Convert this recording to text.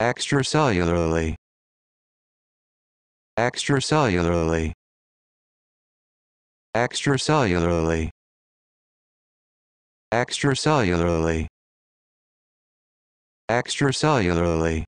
extracellularly extracellularly extracellularly extracellularly extracellularly